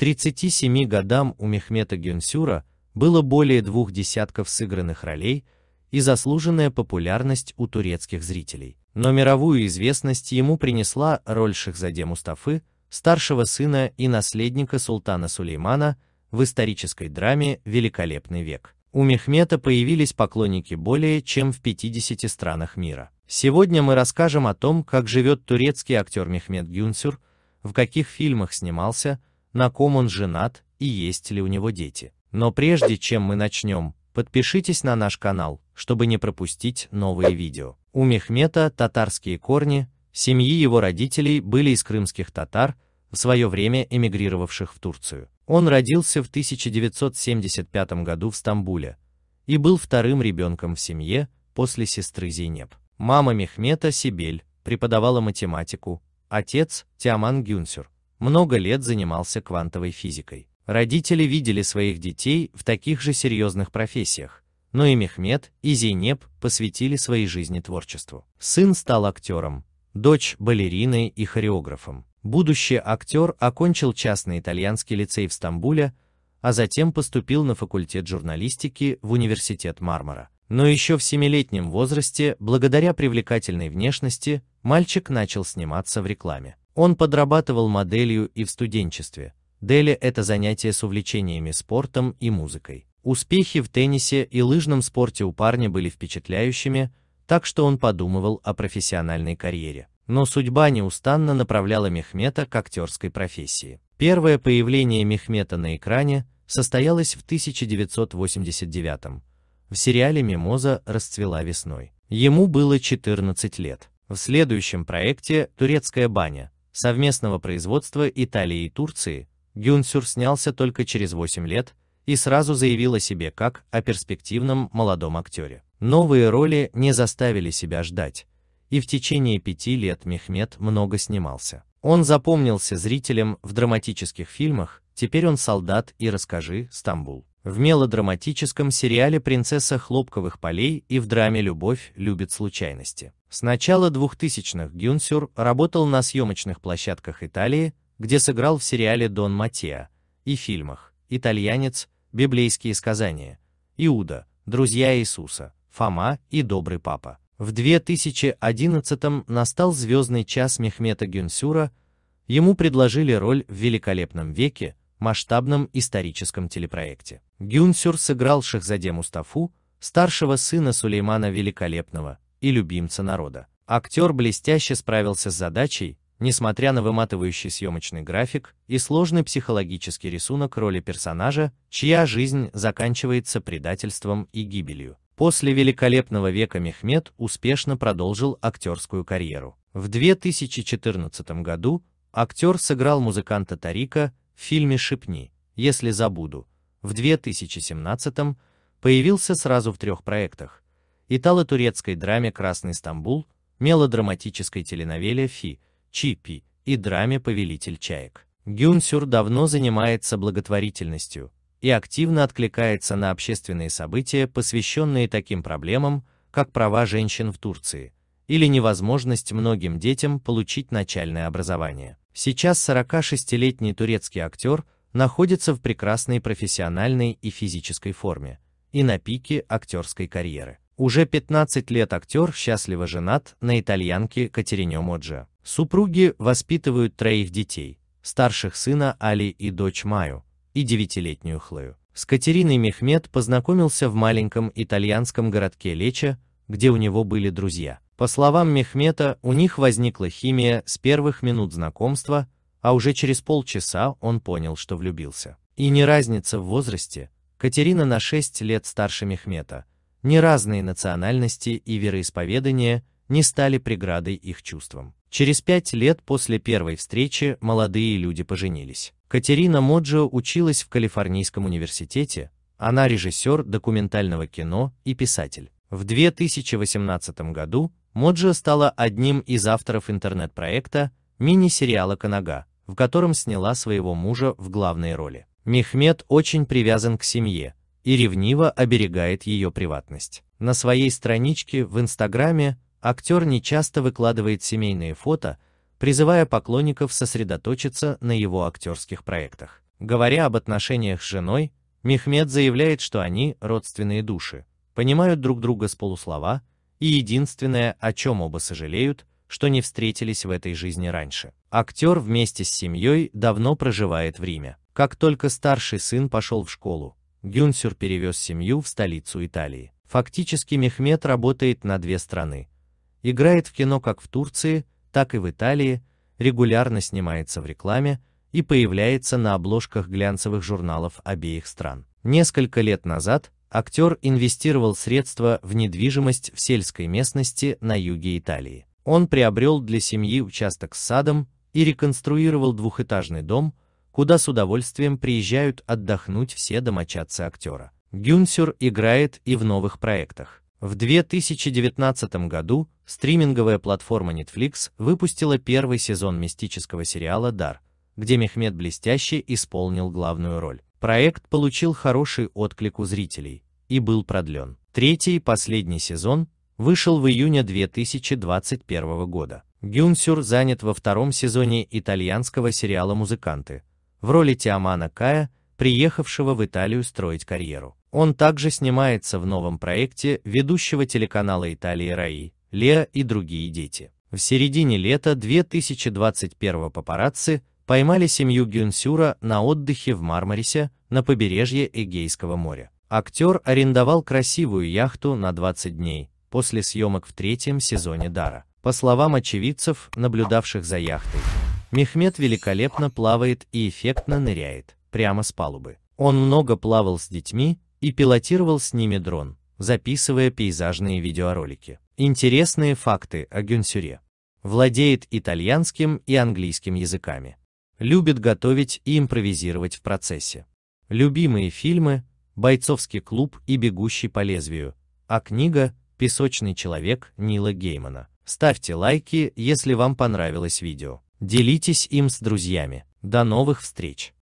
37 годам у Мехмета Гюнсюра было более двух десятков сыгранных ролей и заслуженная популярность у турецких зрителей. Но мировую известность ему принесла роль Шахзаде Мустафы, старшего сына и наследника султана Сулеймана в исторической драме «Великолепный век». У Мехмета появились поклонники более чем в 50 странах мира. Сегодня мы расскажем о том, как живет турецкий актер Мехмет Гюнсюр, в каких фильмах снимался, на ком он женат и есть ли у него дети. Но прежде чем мы начнем, подпишитесь на наш канал, чтобы не пропустить новые видео. У Мехмета татарские корни, семьи его родителей были из крымских татар, в свое время эмигрировавших в Турцию. Он родился в 1975 году в Стамбуле и был вторым ребенком в семье после сестры Зейнеп. Мама Мехмета Сибель преподавала математику, отец Тиаман Гюнсюр много лет занимался квантовой физикой. Родители видели своих детей в таких же серьезных профессиях, но и Мехмед, и Зейнеп посвятили своей жизни творчеству. Сын стал актером, дочь – балериной и хореографом. Будущий актер окончил частный итальянский лицей в Стамбуле, а затем поступил на факультет журналистики в университет Мармара. Но еще в семилетнем возрасте, благодаря привлекательной внешности, мальчик начал сниматься в рекламе. Он подрабатывал моделью и в студенчестве. Дели – это занятие с увлечениями спортом и музыкой. Успехи в теннисе и лыжном спорте у парня были впечатляющими, так что он подумывал о профессиональной карьере. Но судьба неустанно направляла Мехмета к актерской профессии. Первое появление Мехмета на экране состоялось в 1989 -м. В сериале «Мимоза» расцвела весной. Ему было 14 лет. В следующем проекте «Турецкая баня» совместного производства Италии и Турции, Гюнсюр снялся только через 8 лет и сразу заявил о себе как о перспективном молодом актере. Новые роли не заставили себя ждать, и в течение пяти лет Мехмед много снимался. Он запомнился зрителям в драматических фильмах «Теперь он солдат» и «Расскажи, Стамбул» в мелодраматическом сериале «Принцесса хлопковых полей» и в драме «Любовь любит случайности». С начала 2000-х Гюнсюр работал на съемочных площадках Италии, где сыграл в сериале «Дон Матеа» и фильмах «Итальянец», «Библейские сказания», «Иуда», «Друзья Иисуса», «Фома» и «Добрый папа». В 2011-м настал звездный час Мехмета Гюнсюра, ему предложили роль в «Великолепном веке», масштабном историческом телепроекте. Гюнсюр сыграл Шахзаде Мустафу, старшего сына Сулеймана Великолепного и любимца народа. Актер блестяще справился с задачей, несмотря на выматывающий съемочный график и сложный психологический рисунок роли персонажа, чья жизнь заканчивается предательством и гибелью. После великолепного века Мехмед успешно продолжил актерскую карьеру. В 2014 году актер сыграл музыканта Тарика в фильме «Шипни», «Если забуду», в 2017-м появился сразу в трех проектах – итало-турецкой драме «Красный Стамбул», мелодраматической теленовеле «Фи», «Чипи» и драме «Повелитель чаек». Гюнсюр давно занимается благотворительностью и активно откликается на общественные события, посвященные таким проблемам, как права женщин в Турции или невозможность многим детям получить начальное образование. Сейчас 46-летний турецкий актер находится в прекрасной профессиональной и физической форме и на пике актерской карьеры. Уже 15 лет актер счастливо женат на итальянке Катерине Моджа. Супруги воспитывают троих детей, старших сына Али и дочь Маю, и девятилетнюю Хлою. С Катериной Мехмед познакомился в маленьком итальянском городке Лече, где у него были друзья. По словам Мехмета, у них возникла химия с первых минут знакомства, а уже через полчаса он понял, что влюбился. И не разница в возрасте, Катерина на 6 лет старше Мехмета, ни разные национальности и вероисповедания не стали преградой их чувствам. Через пять лет после первой встречи молодые люди поженились. Катерина Моджо училась в Калифорнийском университете, она режиссер документального кино и писатель. В 2018 году Моджи стала одним из авторов интернет-проекта мини-сериала «Канага», в котором сняла своего мужа в главной роли. Мехмед очень привязан к семье и ревниво оберегает ее приватность. На своей страничке в Инстаграме актер нечасто выкладывает семейные фото, призывая поклонников сосредоточиться на его актерских проектах. Говоря об отношениях с женой, Мехмед заявляет, что они родственные души, понимают друг друга с полуслова и единственное, о чем оба сожалеют, что не встретились в этой жизни раньше. Актер вместе с семьей давно проживает в Риме. Как только старший сын пошел в школу, Гюнсюр перевез семью в столицу Италии. Фактически Мехмед работает на две страны. Играет в кино как в Турции, так и в Италии, регулярно снимается в рекламе и появляется на обложках глянцевых журналов обеих стран. Несколько лет назад Актер инвестировал средства в недвижимость в сельской местности на юге Италии. Он приобрел для семьи участок с садом и реконструировал двухэтажный дом, куда с удовольствием приезжают отдохнуть все домочадцы актера. Гюнсюр играет и в новых проектах. В 2019 году стриминговая платформа Netflix выпустила первый сезон мистического сериала «Дар», где Мехмед блестяще исполнил главную роль. Проект получил хороший отклик у зрителей и был продлен. Третий и последний сезон вышел в июне 2021 года. Гюнсюр занят во втором сезоне итальянского сериала «Музыканты» в роли Тиамана Кая, приехавшего в Италию строить карьеру. Он также снимается в новом проекте ведущего телеканала Италии Раи, Леа и другие дети. В середине лета 2021 папарацци поймали семью Гюнсюра на отдыхе в Мармарисе на побережье Эгейского моря. Актер арендовал красивую яхту на 20 дней после съемок в третьем сезоне «Дара». По словам очевидцев, наблюдавших за яхтой, Мехмед великолепно плавает и эффектно ныряет, прямо с палубы. Он много плавал с детьми и пилотировал с ними дрон, записывая пейзажные видеоролики. Интересные факты о Гюнсюре. Владеет итальянским и английским языками любит готовить и импровизировать в процессе. Любимые фильмы «Бойцовский клуб» и «Бегущий по лезвию», а книга «Песочный человек» Нила Геймана. Ставьте лайки, если вам понравилось видео. Делитесь им с друзьями. До новых встреч!